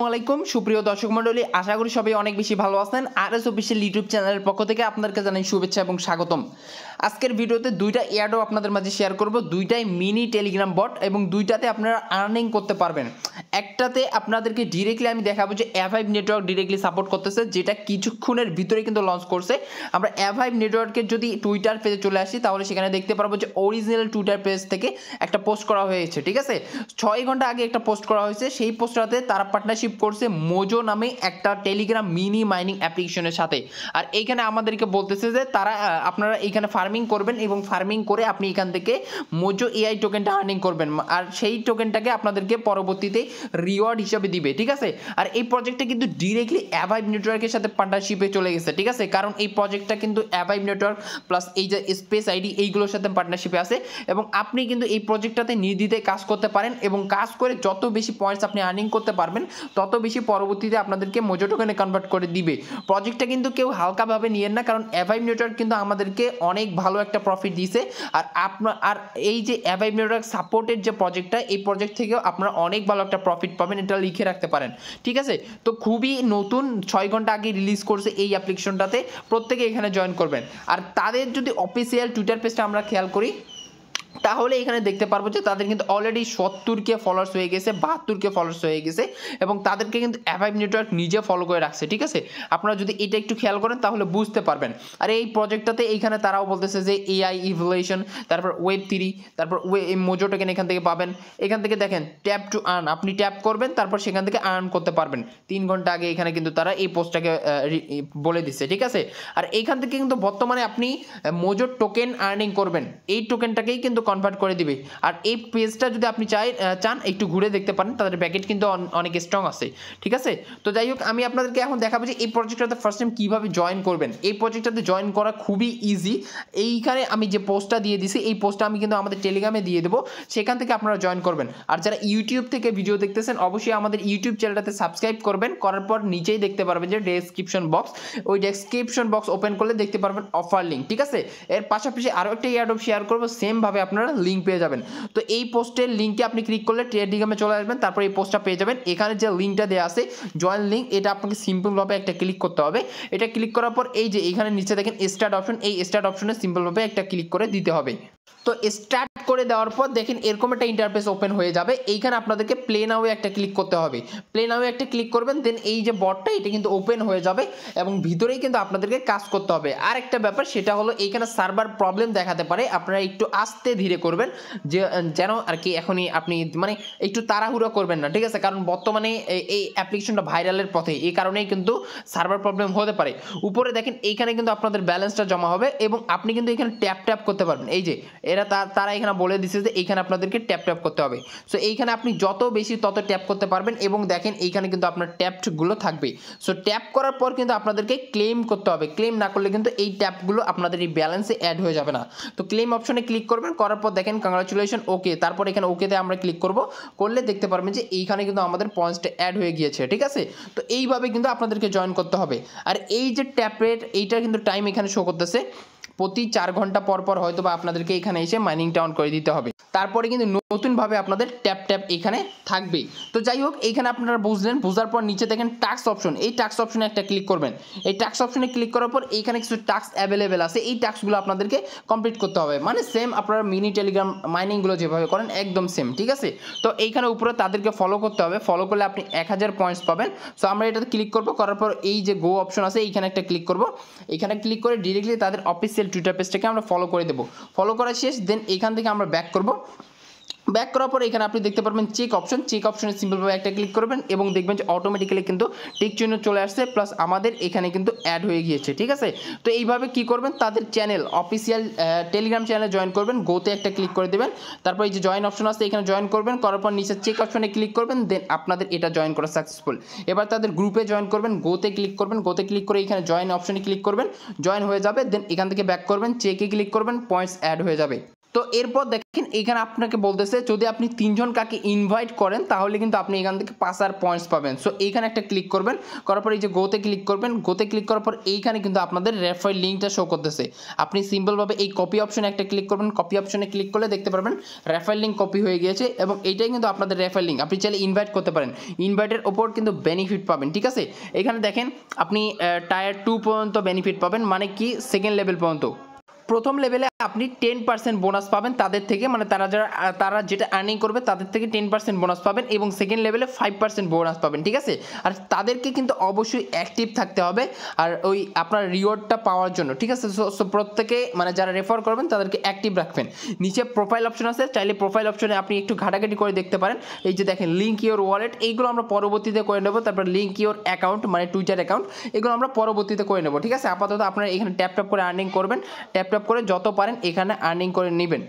আসসালামাইকুম সুপ্রিয় দর্শক মন্ডলী আশা করি সবাই অনেক বেশি ভালো আছেন আর এস অফিসিয়াল ইউটিউব চ্যানেলের পক্ষ থেকে আপনাদেরকে জানাই শুভেচ্ছা এবং স্বাগতম আজকের ভিডিওতে দুইটা ইয়ার্ডও আপনাদের মাঝে শেয়ার করব দুইটাই মিনি টেলিগ্রাম বট এবং দুইটাতে আপনারা আর্নিং করতে পারবেন একটাতে আপনাদেরকে ডিরেক্টলি আমি দেখাবো যে এ ফাইভ নেটওয়ার্ক ডিরেক্টলি সাপোর্ট করতেছে যেটা কিছুক্ষণের ভিতরে কিন্তু লঞ্চ করছে আমরা এ ফাইভ নেটওয়ার্কের যদি টুইটার পেজে চলে আসি তাহলে সেখানে দেখতে পারবো যে অরিজিনাল টুইটার পেজ থেকে একটা পোস্ট করা হয়েছে ঠিক আছে ছয় ঘন্টা আগে একটা পোস্ট করা হয়েছে সেই পোস্টটাতে তারা পার্টনারশিপ পার্টনারশিপ করছে মোজো নামে একটা টেলিগ্রাম মিনি মাইনিং অ্যাপ্লিকেশনের সাথে আর এইখানে আমাদেরকে বলতেছে যে তারা আপনারা এখানে ফার্মিং করবেন এবং ফার্মিং করে আপনি এখান থেকে মোজো এআই টোকেনটা আর্নিং করবেন আর সেই টোকেনটাকে আপনাদেরকে পরবর্তীতে রিওয়ার্ড হিসাবে দিবে ঠিক আছে আর এই প্রজেক্টটা কিন্তু ডিরেক্টলি অ্যাভাইভ নেটওয়ার্কের সাথে পার্টনারশিপে চলে গেছে ঠিক আছে কারণ এই প্রজেক্টটা কিন্তু অ্যাভাইভ নেটওয়ার্ক প্লাস এই যে স্পেস আইডি এইগুলোর সাথে পার্টনারশিপে আছে এবং আপনি কিন্তু এই প্রজেক্টটাতে নির্দিতে কাজ করতে পারেন এবং কাজ করে যত বেশি পয়েন্টস আপনি আর্নিং করতে পারবেন তত তত বেশি পরবর্তীতে আপনাদেরকে মোজো টোকেনে কনভার্ট করে দিবে প্রজেক্টটা কিন্তু কেউ হালকাভাবে নিয়েন না কারণ অ্যাভাইভ নেটওয়ার্ক কিন্তু আমাদেরকে অনেক ভালো একটা প্রফিট দিছে আর আপনার আর এই যে অ্যাভাইভ নেটওয়ার্ক সাপোর্টেড যে প্রজেক্টটা এই প্রজেক্ট থেকেও আপনারা অনেক ভালো একটা প্রফিট পাবেন এটা লিখে রাখতে পারেন ঠিক আছে তো খুবই নতুন ছয় ঘন্টা আগে রিলিজ করছে এই অ্যাপ্লিকেশনটাতে প্রত্যেকে এখানে জয়েন করবেন আর তাদের যদি অফিসিয়াল টুইটার পেজটা আমরা খেয়াল করি তাহলে এখানে দেখতে পারবো যে তাদের কিন্তু অলরেডি সত্তরকে ফলোয়ার্স হয়ে গেছে বাহাত্তরকে ফলোয়ার্স হয়ে গেছে এবং তাদেরকে কিন্তু অ্যাভাইভ নেটওয়ার্ক নিজে ফলো করে রাখছে ঠিক আছে আপনারা যদি এটা একটু খেয়াল করেন তাহলে বুঝতে পারবেন আর এই প্রজেক্টটাতে এইখানে তারাও বলতেছে যে এআই ইভলিউশন তারপর ওয়েব থ্রি তারপর ওয়ে মোজো টোকেন এখান থেকে পাবেন এখান থেকে দেখেন ট্যাপ টু আর্ন আপনি ট্যাপ করবেন তারপর সেখান থেকে আর্ন করতে পারবেন তিন ঘন্টা আগে এখানে কিন্তু তারা এই পোস্টটাকে বলে দিচ্ছে ঠিক আছে আর এইখান থেকে কিন্তু বর্তমানে আপনি মোজো টোকেন আর্নিং করবেন এই টোকেনটাকেই কিন্তু কিন্তু কনভার্ট করে দিবে আর এই পেজটা যদি আপনি চাই চান একটু ঘুরে দেখতে পারেন তাদের ব্যাকেট কিন্তু অনেক স্ট্রং আছে ঠিক আছে তো যাই হোক আমি আপনাদেরকে এখন দেখাবো যে এই প্রজেক্টটাতে ফার্স্ট টাইম কীভাবে জয়েন করবেন এই প্রজেক্টটাতে জয়েন করা খুবই ইজি এইখানে আমি যে পোস্টটা দিয়ে দিছি এই পোস্টটা আমি কিন্তু আমাদের টেলিগ্রামে দিয়ে দেবো সেখান থেকে আপনারা জয়েন করবেন আর যারা ইউটিউব থেকে ভিডিও দেখতেছেন অবশ্যই আমাদের ইউটিউব চ্যানেলটাতে সাবস্ক্রাইব করবেন করার পর নিচেই দেখতে পারবেন যে ডেসক্রিপশন বক্স ওই ডেসক্রিপশন বক্স ওপেন করলে দেখতে পারবেন অফার লিঙ্ক ঠিক আছে এর পাশাপাশি আরও একটা ইয়ারডপ শেয়ার করবো সেমভাবে আপনারা লিঙ্ক পেয়ে যাবেন তো এই পোস্টের লিঙ্কে আপনি ক্লিক করলে টেলিগ্রামে চলে আসবেন তারপর এই পোস্টটা পেয়ে যাবেন এখানে যে লিঙ্কটা দেওয়া আছে জয়েন লিঙ্ক এটা আপনাকে সিম্পলভাবে একটা ক্লিক করতে হবে এটা ক্লিক করার পর এই যে এখানে নিচে দেখেন স্টার্ট অপশন এই স্টার্ট অপশনে সিম্পলভাবে একটা ক্লিক করে দিতে হবে তো স্টার্ট করে দেওয়ার পর দেখেন এরকম একটা ইন্টারফেস ওপেন হয়ে যাবে এইখানে আপনাদেরকে প্লে নাও একটা ক্লিক করতে হবে প্লে নাও একটা ক্লিক করবেন দেন এই যে বটটা এটা কিন্তু ওপেন হয়ে যাবে এবং ভিতরেই কিন্তু আপনাদেরকে কাজ করতে হবে আর একটা ব্যাপার সেটা হলো এইখানে সার্ভার প্রবলেম দেখাতে পারে আপনারা একটু আস্তে ধীরে করবেন যে যেন আর কি এখনই আপনি মানে একটু তাড়াহুড়ো করবেন না ঠিক আছে কারণ বর্তমানে এই অ্যাপ্লিকেশনটা ভাইরালের পথে এই কারণেই কিন্তু সার্ভার প্রবলেম হতে পারে উপরে দেখেন এইখানে কিন্তু আপনাদের ব্যালেন্সটা জমা হবে এবং আপনি কিন্তু এখানে ট্যাপ ট্যাপ করতে পারবেন এই যে এরা তারা এখানে বলে দিছে যে এইখানে আপনাদেরকে ট্যাপ ট্যাপ করতে হবে সো এইখানে আপনি যত বেশি তত ট্যাপ করতে পারবেন এবং দেখেন এইখানে কিন্তু আপনার ট্যাপগুলো থাকবে সো ট্যাপ করার পর কিন্তু আপনাদেরকে ক্লেম করতে হবে ক্লেম না করলে কিন্তু এই ট্যাপগুলো আপনাদের এই ব্যালেন্সে অ্যাড হয়ে যাবে না তো ক্লেম অপশনে ক্লিক করবেন করার পর দেখেন কংগ্রাচুলেশন ওকে তারপর এখানে ওকেতে আমরা ক্লিক করব করলে দেখতে পারবেন যে এইখানে কিন্তু আমাদের পয়েন্টসটা অ্যাড হয়ে গিয়েছে ঠিক আছে তো এইভাবে কিন্তু আপনাদেরকে জয়েন করতে হবে আর এই যে ট্যাপের এইটার কিন্তু টাইম এখানে শো করতেছে প্রতি চার ঘন্টা পর পর হয়তো বা আপনাদেরকে এখানে এসে মাইনিংটা অন করে দিতে হবে তারপরে কিন্তু নতুনভাবে আপনাদের ট্যাপ ট্যাপ এখানে থাকবেই তো যাই হোক এইখানে আপনারা বুঝলেন বুঝার পর নিচে দেখেন ট্যাক্স অপশন এই টাক্স অপশনে একটা ক্লিক করবেন এই টাক্স অপশনে ক্লিক করার পর এইখানে কিছু টাক্স অ্যাভেলেবেল আছে এই টাক্সগুলো আপনাদেরকে কমপ্লিট করতে হবে মানে সেম আপনারা মিনি টেলিগ্রাম মাইনিংগুলো যেভাবে করেন একদম সেম ঠিক আছে তো এইখানে উপরে তাদেরকে ফলো করতে হবে ফলো করলে আপনি এক হাজার পয়েন্টস পাবেন সো আমরা এটাতে ক্লিক করবো করার পর এই যে গো অপশন আছে এইখানে একটা ক্লিক করব এইখানে ক্লিক করে ডিরেক্টলি তাদের অফিসিয়াল টুইটার পেজটাকে আমরা ফলো করে দেবো ফলো করা শেষ দেন এখান থেকে আমরা ব্যাক করবো ব্যাক করার পর এখানে আপনি দেখতে পারবেন চেক অপশন চেক অপশনে সিম্পলভাবে একটা ক্লিক করবেন এবং দেখবেন যে অটোমেটিক্যালি কিন্তু টিক চিহ্ন চলে আসছে প্লাস আমাদের এখানে কিন্তু অ্যাড হয়ে গিয়েছে ঠিক আছে তো এইভাবে কি করবেন তাদের চ্যানেল অফিসিয়াল টেলিগ্রাম চ্যানেলে জয়েন করবেন গোতে একটা ক্লিক করে দেবেন তারপর এই যে জয়েন অপশন আছে এখানে জয়েন করবেন করার পর নিচে চেক অপশনে ক্লিক করবেন দেন আপনাদের এটা জয়েন করা সাকসেসফুল এবার তাদের গ্রুপে জয়েন করবেন গোতে ক্লিক করবেন গোতে ক্লিক করে এখানে জয়েন অপশনে ক্লিক করবেন জয়েন হয়ে যাবে দেন এখান থেকে ব্যাক করবেন চেকে ক্লিক করবেন পয়েন্টস অ্যাড হয়ে যাবে তো এরপর দেখেন এখানে আপনাকে বলতেছে যদি আপনি তিনজন কাকে ইনভাইট করেন তাহলে কিন্তু আপনি এখান থেকে পাস আর পয়েন্টস পাবেন সো এইখানে একটা ক্লিক করবেন করার পর এই যে গোতে ক্লিক করবেন গোতে ক্লিক করার পর এইখানে কিন্তু আপনাদের রেফার লিঙ্কটা শো করতেছে আপনি সিম্পলভাবে এই কপি অপশনে একটা ক্লিক করবেন কপি অপশনে ক্লিক করলে দেখতে পারবেন রেফার লিঙ্ক কপি হয়ে গিয়েছে এবং এইটাই কিন্তু আপনাদের রেফার লিঙ্ক আপনি চাইলে ইনভাইট করতে পারেন ইনভাইটের ওপর কিন্তু বেনিফিট পাবেন ঠিক আছে এখানে দেখেন আপনি টায়ার টু পর্যন্ত বেনিফিট পাবেন মানে কি সেকেন্ড লেভেল পর্যন্ত প্রথম লেভেলে আপনি টেন পার্সেন্ট বোনাস পাবেন তাদের থেকে মানে তারা যারা তারা যেটা আর্নিং করবে তাদের থেকে টেন পার্সেন্ট বোনাস পাবেন এবং সেকেন্ড লেভেলে ফাইভ পার্সেন্ট বোনাস পাবেন ঠিক আছে আর তাদেরকে কিন্তু অবশ্যই অ্যাক্টিভ থাকতে হবে আর ওই আপনার রিওয়ার্ডটা পাওয়ার জন্য ঠিক আছে সো প্রত্যেকে মানে যারা রেফার করবেন তাদেরকে অ্যাক্টিভ রাখবেন নিচে প্রোফাইল অপশন আছে চাইলে প্রোফাইল অপশনে আপনি একটু ঘাটাঘাটি করে দেখতে পারেন এই যে দেখেন লিঙ্ক ইয়োর ওয়ালেট এইগুলো আমরা পরবর্তীতে করে নেবো তারপর লিঙ্ক ইয়োর অ্যাকাউন্ট মানে টুইটার অ্যাকাউন্ট এগুলো আমরা পরবর্তীতে করে নেবো ঠিক আছে আপাতত আপনারা এখানে ট্যাপ ট্যাপ করে আর্নিং করবেন ট্যাপ ট্যাপ করে যত পারেন এখানে আর্নিং করে নেবেন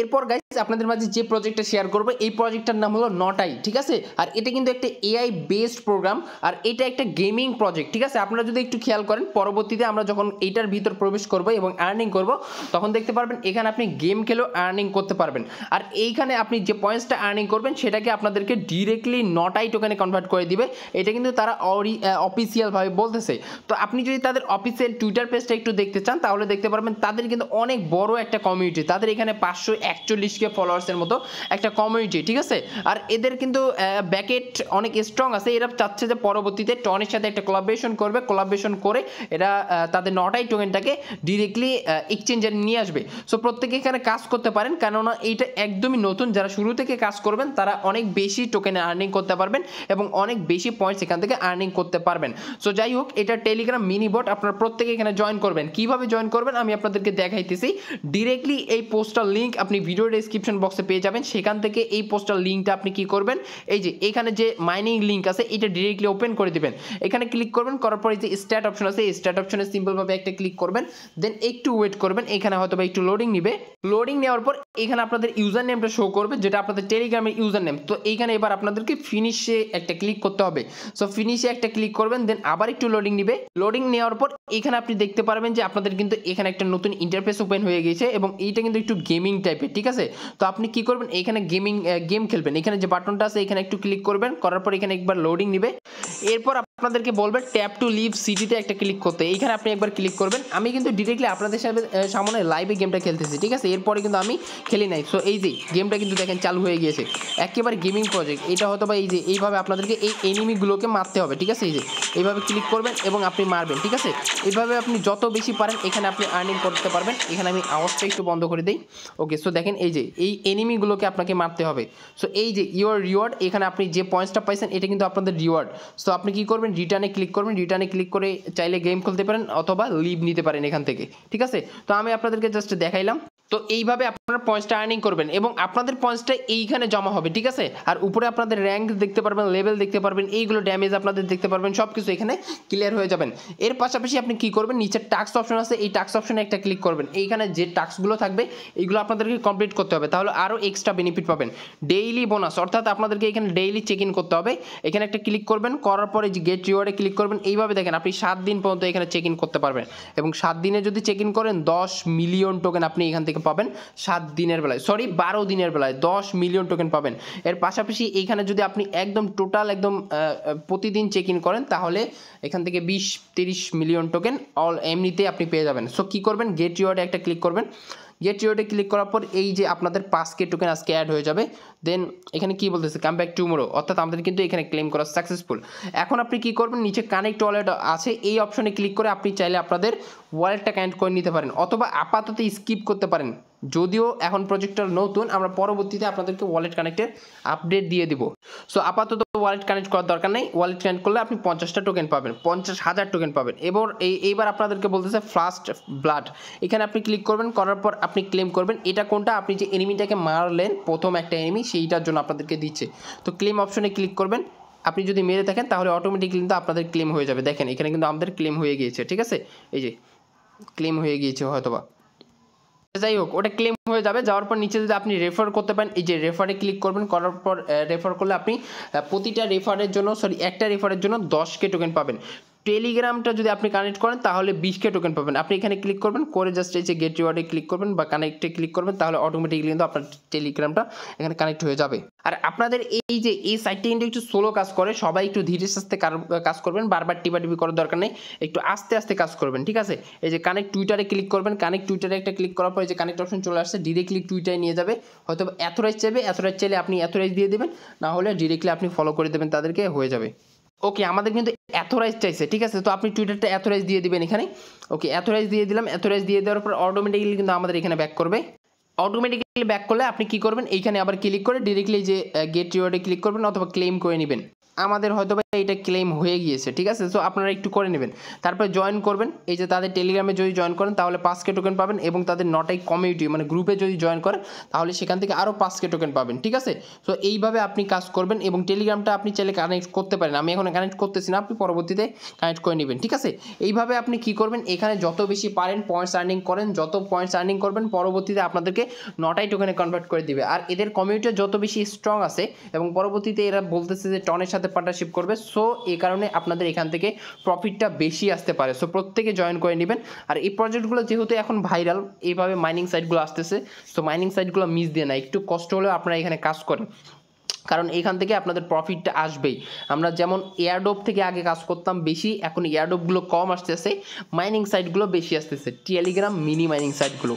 এরপর গাইস আপনাদের মাঝে যে প্রজেক্টটা শেয়ার করবো এই প্রজেক্টটার নাম হলো নটাই ঠিক আছে আর এটা কিন্তু একটা এআই বেসড প্রোগ্রাম আর এটা একটা গেমিং প্রজেক্ট ঠিক আছে আপনারা যদি একটু খেয়াল করেন পরবর্তীতে আমরা যখন এইটার ভিতর প্রবেশ করব এবং আর্নিং করব তখন দেখতে পারবেন এখানে আপনি গেম খেলেও আর্নিং করতে পারবেন আর এইখানে আপনি যে পয়েন্টসটা আর্নিং করবেন সেটাকে আপনাদেরকে ডিরেক্টলি নটাই টোকেনে কনভার্ট করে দিবে এটা কিন্তু তারা অরি অফিসিয়ালভাবে বলতেছে তো আপনি যদি তাদের অফিসিয়াল টুইটার পেজটা একটু দেখতে চান তাহলে দেখতে পারবেন তাদের কিন্তু অনেক বড় একটা কমিউনিটি তাদের এখানে পাঁচশো একচল্লিশকে ফলোয়ার্সের মতো একটা কমিউনিটি ঠিক আছে আর এদের কিন্তু ব্যাকেট অনেক স্ট্রং আছে এরা চাচ্ছে যে পরবর্তীতে টনের সাথে একটা কোলাবরেশন করবে কোলাবরেশন করে এরা তাদের নটাই টোকেনটাকে ডিরেক্টলি এক্সচেঞ্জে নিয়ে আসবে সো প্রত্যেকে এখানে কাজ করতে পারেন কেননা এইটা একদমই নতুন যারা শুরু থেকে কাজ করবেন তারা অনেক বেশি টোকেনে আর্নিং করতে পারবেন এবং অনেক বেশি পয়েন্টস এখান থেকে আর্নিং করতে পারবেন সো যাই হোক এটা টেলিগ্রাম মিনি বট আপনারা প্রত্যেকে এখানে জয়েন করবেন কিভাবে জয়েন করবেন আমি আপনাদেরকে দেখাইতেছি ডিরেক্টলি এই পোস্টটা লিঙ্ক আপনি ভিডিও ডিসক্রিপশন বক্সে পেয়ে যাবেন সেখান থেকে এই পোস্টার লিঙ্কটা আপনি কি করবেন এই যে এখানে যে মাইনিং লিঙ্ক আছে এটা ডিরেক্টলি ওপেন করে দেবেন এখানে ক্লিক করবেন করার পরে যে স্ট্যাট অপশন আছে এই স্ট্যাট অপশনে সিম্পলভাবে একটা ক্লিক করবেন দেন একটু ওয়েট করবেন এখানে হয়তো বা একটু লোডিং নিবে লোডিং নেওয়ার পর এখানে আপনাদের ইউজার নেমটা শো করবে যেটা আপনাদের টেলিগ্রামের ইউজার নেম তো এইখানে এবার আপনাদেরকে ফিনিশে একটা ক্লিক করতে হবে সো ফিনিশে একটা ক্লিক করবেন দেন আবার একটু লোডিং নিবে লোডিং নেওয়ার পর এখানে আপনি দেখতে পারবেন যে আপনাদের কিন্তু এখানে একটা নতুন ইন্টারফেস ওপেন হয়ে গেছে এবং এইটা কিন্তু একটু গেমিং গেমিং টাইপের ঠিক আছে তো আপনি কি করবেন এখানে গেমিং গেম খেলবেন এখানে যে বাটনটা আছে এখানে একটু ক্লিক করবেন করার পর এখানে একবার লোডিং নেবে এরপর আপনাদেরকে বলবে ট্যাপ টু লিভ সিটিতে একটা ক্লিক করতে এইখানে আপনি একবার ক্লিক করবেন আমি কিন্তু ডিরেক্টলি আপনাদের সাথে সামনে লাইভে গেমটা খেলতেছি ঠিক আছে এরপরে কিন্তু আমি খেলি নাই সো এই যে গেমটা কিন্তু দেখেন চালু হয়ে গিয়েছে একেবারে গেমিং প্রজেক্ট এটা হয়তো বা এই যে এইভাবে আপনাদেরকে এই এনিমিগুলোকে মারতে হবে ঠিক আছে এই যে এইভাবে ক্লিক করবেন এবং আপনি মারবেন ঠিক আছে এইভাবে আপনি যত বেশি পারেন এখানে আপনি আর্নিং করতে পারবেন এখানে আমি আওয়াজটা একটু বন্ধ করে দিই ওকে সো দেখেন এই যে এই এনিমিগুলোকে আপনাকে মারতে হবে সো এই যে ইওর রিওয়ার্ড এখানে আপনি যে পয়েন্টসটা পাইছেন এটা কিন্তু আপনাদের রিওয়ার্ড সো আপনি কী করবেন করবেন রিটার্নে ক্লিক করবেন রিটার্নে ক্লিক করে চাইলে গেম খেলতে পারেন অথবা লিভ নিতে পারেন এখান থেকে ঠিক আছে তো আমি আপনাদেরকে জাস্ট দেখাইলাম তো এইভাবে আপনারা পয়েন্টসটা আর্নিং করবেন এবং আপনাদের পয়েন্টসটা এইখানে জমা হবে ঠিক আছে আর উপরে আপনাদের র্যাঙ্ক দেখতে পারবেন লেভেল দেখতে পারবেন এইগুলো ড্যামেজ আপনাদের দেখতে পারবেন সব কিছু এখানে ক্লিয়ার হয়ে যাবেন এর পাশাপাশি আপনি কি করবেন নিচে টাস্ক অপশন আছে এই টাস্ক অপশনে একটা ক্লিক করবেন এইখানে যে গুলো থাকবে এইগুলো আপনাদেরকে কমপ্লিট করতে হবে তাহলে আরও এক্সট্রা বেনিফিট পাবেন ডেইলি বোনাস অর্থাৎ আপনাদেরকে এখানে ডেইলি চেক ইন করতে হবে এখানে একটা ক্লিক করবেন করার পরে যে গেট রিওয়ার্ডে ক্লিক করবেন এইভাবে দেখেন আপনি সাত দিন পর্যন্ত এখানে চেক ইন করতে পারবেন এবং সাত দিনে যদি চেক ইন করেন দশ মিলিয়ন টোকেন আপনি এখান থেকে থেকে পাবেন সাত দিনের বেলায় সরি বারো দিনের বেলায় দশ মিলিয়ন টোকেন পাবেন এর পাশাপাশি এইখানে যদি আপনি একদম টোটাল একদম প্রতিদিন চেক ইন করেন তাহলে এখান থেকে বিশ তিরিশ মিলিয়ন টোকেন অল এমনিতে আপনি পেয়ে যাবেন সো কী করবেন গেট ইউআরে একটা ক্লিক করবেন গেট জিরোতে ক্লিক করার পর এই যে আপনাদের পাঁচকে টোকেন আজকে অ্যাড হয়ে যাবে দেন এখানে কি বলতেছে কাম ব্যাক টুমোরো অর্থাৎ আমাদের কিন্তু এখানে ক্লেম করা সাকসেসফুল এখন আপনি কি করবেন নিচে কানেক্ট ওয়ালেট আছে এই অপশনে ক্লিক করে আপনি চাইলে আপনাদের ওয়ালেটটা কানেক্ট করে নিতে পারেন অথবা আপাতত স্কিপ করতে পারেন যদিও এখন প্রজেক্টটা নতুন আমরা পরবর্তীতে আপনাদেরকে ওয়ালেট কানেক্টের আপডেট দিয়ে দিব সো আপাতত ওয়ালেট কানেক্ট করার দরকার নেই ওয়ালেট কানেক্ট করলে আপনি পঞ্চাশটা টোকেন পাবেন পঞ্চাশ হাজার টোকেন পাবেন এবার এই এইবার আপনাদেরকে বলতেছে ফার্স্ট ব্লাড এখানে আপনি ক্লিক করবেন করার পর আপনি ক্লেম করবেন এটা কোনটা আপনি যে এনিমিটাকে মারলেন প্রথম একটা এনিমি সেইটার জন্য আপনাদেরকে দিচ্ছে তো ক্লেম অপশনে ক্লিক করবেন আপনি যদি মেরে থাকেন তাহলে অটোমেটিক কিন্তু আপনাদের ক্লেম হয়ে যাবে দেখেন এখানে কিন্তু আমাদের ক্লেম হয়ে গিয়েছে ঠিক আছে এই যে ক্লেম হয়ে গিয়েছে হয়তোবা যাই হোক ওটা ক্লেম হয়ে যাবে যাওয়ার পর নিচে যদি আপনি রেফার করতে পারেন এই যে রেফারে ক্লিক করবেন করার পর রেফার করলে আপনি প্রতিটা রেফারের জন্য সরি একটা রেফারের জন্য দশকে টোকেন পাবেন টেলিগ্রামটা যদি আপনি কানেক্ট করেন তাহলে কে টোকেন পাবেন আপনি এখানে ক্লিক করবেন করে জাস্ট এই যে গেট রিওয়ার্ডে ক্লিক করবেন বা কানেক্টে ক্লিক করবেন তাহলে অটোমেটিকলি কিন্তু আপনার টেলিগ্রামটা এখানে কানেক্ট হয়ে যাবে আর আপনাদের এই যে এই সাইটটি কিন্তু একটু স্লো কাজ করে সবাই একটু ধীরে সাস্তে কাজ করবেন বারবার টিপাটিপি করার দরকার নেই একটু আস্তে আস্তে কাজ করবেন ঠিক আছে এই যে কানেক্ট টুইটারে ক্লিক করবেন কানেক্ট টুইটারে একটা ক্লিক করার পর যে কানেক্ট অপশন চলে আসছে ডিরেক্টলি টুইটারে নিয়ে যাবে হয়তো এথরাইজ চাইবে এথরাইজ চাইলে আপনি এথরাইজ দিয়ে দেবেন না হলে ডিরেক্টলি আপনি ফলো করে দেবেন তাদেরকে হয়ে যাবে ওকে আমাদের কিন্তু অ্যাথোরাইজ চাইছে ঠিক আছে তো আপনি টুইটারটা অ্যাথোরাইজ দিয়ে দিবেন এখানে ওকে অ্যাথোরাইজ দিয়ে দিলাম অ্যাথোরাইজ দিয়ে দেওয়ার পর অটোমেটিক্যালি কিন্তু আমাদের এখানে ব্যাক করবে অটোমেটিক্যালি ব্যাক করলে আপনি কি করবেন এইখানে আবার ক্লিক করে ডিরেক্টলি যে গেট রিওয়ার্ডে ক্লিক করবেন অথবা ক্লেম করে নেবেন আমাদের হয়তো এটা ক্লেম হয়ে গিয়েছে ঠিক আছে সো আপনারা একটু করে নেবেন তারপরে জয়েন করবেন এই যে তাদের টেলিগ্রামে যদি জয়েন করেন তাহলে পাঁচকে টোকেন পাবেন এবং তাদের নটাই কমিউটি মানে গ্রুপে যদি জয়েন করেন তাহলে সেখান থেকে আরও পাঁচকে টোকেন পাবেন ঠিক আছে সো এইভাবে আপনি কাজ করবেন এবং টেলিগ্রামটা আপনি চাইলে কানেক্ট করতে পারেন আমি এখন কানেক্ট করতেছি না আপনি পরবর্তীতে কানেক্ট করে নেবেন ঠিক আছে এইভাবে আপনি কি করবেন এখানে যত বেশি পারেন পয়েন্টস আর্নিং করেন যত পয়েন্টস আর্নিং করবেন পরবর্তীতে আপনাদেরকে নটাই টোকেনে কনভার্ট করে দিবে আর এদের কমিউনিটি যত বেশি স্ট্রং আছে এবং পরবর্তীতে এরা বলতেছে যে টনের সাথে সাথে পার্টনারশিপ করবে সো এই কারণে আপনাদের এখান থেকে প্রফিটটা বেশি আসতে পারে সো প্রত্যেকে জয়েন করে নেবেন আর এই প্রজেক্টগুলো যেহেতু এখন ভাইরাল এইভাবে মাইনিং সাইটগুলো আসতেছে সো মাইনিং সাইটগুলো মিস দিয়ে না একটু কষ্ট হলেও আপনারা এখানে কাজ করেন কারণ এখান থেকে আপনাদের প্রফিটটা আসবেই আমরা যেমন এয়ারডোপ থেকে আগে কাজ করতাম বেশি এখন এয়ারডোপগুলো কম আসতেছে মাইনিং সাইটগুলো বেশি আসতেছে টেলিগ্রাম মিনি মাইনিং সাইটগুলো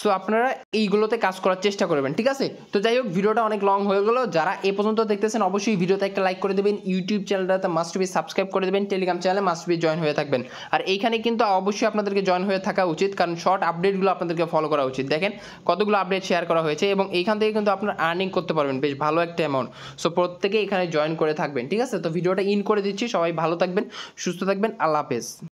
সো আপনারা এইগুলোতে কাজ করার চেষ্টা করবেন ঠিক আছে তো যাই হোক ভিডিওটা অনেক লং হয়ে গেলো যারা এ পর্যন্ত দেখতেছেন অবশ্যই ভিডিওতে একটা লাইক করে দেবেন ইউটিউব চ্যানেলটাতে মাস্ট বি সাবস্ক্রাইব করে দেবেন টেলিগ্রাম চ্যানেলে মাস্ট বি জয়েন হয়ে থাকবেন আর এইখানে কিন্তু অবশ্যই আপনাদেরকে জয়েন হয়ে থাকা উচিত কারণ শর্ট আপডেটগুলো আপনাদেরকে ফলো করা উচিত দেখেন কতগুলো আপডেট শেয়ার করা হয়েছে এবং এইখান থেকে কিন্তু আপনার আর্নিং করতে পারবেন বেশ ভালো একটা অ্যামাউন্ট সো প্রত্যেকে এখানে জয়েন করে থাকবেন ঠিক আছে তো ভিডিওটা ইন করে দিচ্ছি সবাই ভালো থাকবেন সুস্থ থাকবেন আল্লাহ হাফেজ